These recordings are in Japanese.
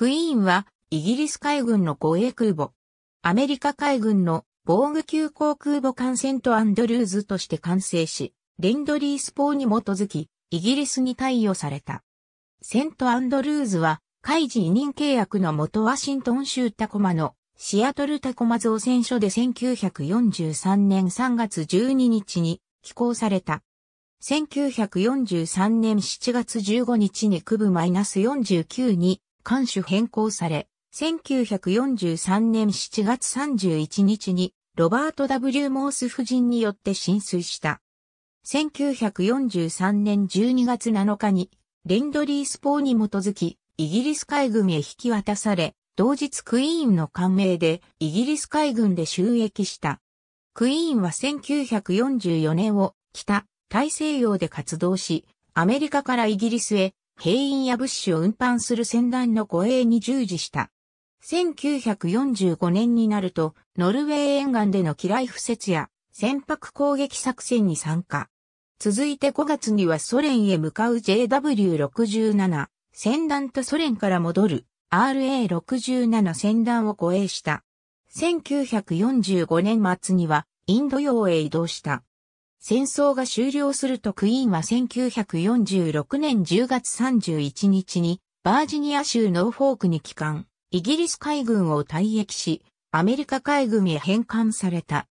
クイーンはイギリス海軍の護衛空母、アメリカ海軍の防具急航空母艦セントアンドルーズとして完成し、レンドリース法に基づき、イギリスに貸与された。セントアンドルーズは、海事委任契約の元ワシントン州タコマのシアトルタコマ造船所で1943年3月12日に寄港された。1943年7月15日に区部マイナス -49 に艦首変更され、1943年7月31日にロバート・ W・ モース夫人によって浸水した。1943年12月7日にレンドリース法に基づきイギリス海軍へ引き渡され、同日クイーンの艦名でイギリス海軍で収益した。クイーンは1944年を北大西洋で活動し、アメリカからイギリスへ兵員や物資を運搬する船団の護衛に従事した。1945年になると、ノルウェー沿岸での機雷敷設や船舶攻撃作戦に参加。続いて5月にはソ連へ向かう JW67 船団とソ連から戻る RA67 船団を護衛した。1945年末にはインド洋へ移動した。戦争が終了するとクイーンは1946年10月31日にバージニア州ノーフォークに帰還、イギリス海軍を退役し、アメリカ海軍へ返還された。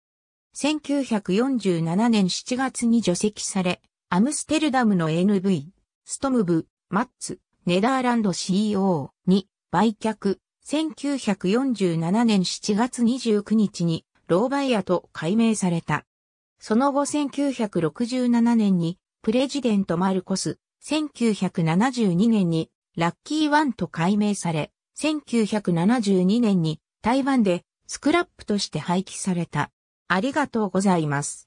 1947年7月に除籍され、アムステルダムの NV、ストムブ、マッツ、ネダーランド CO に売却。1947年7月29日にローバイアと改名された。その後1967年にプレジデントマルコス、1972年にラッキーワンと改名され、1972年に台湾でスクラップとして廃棄された。ありがとうございます。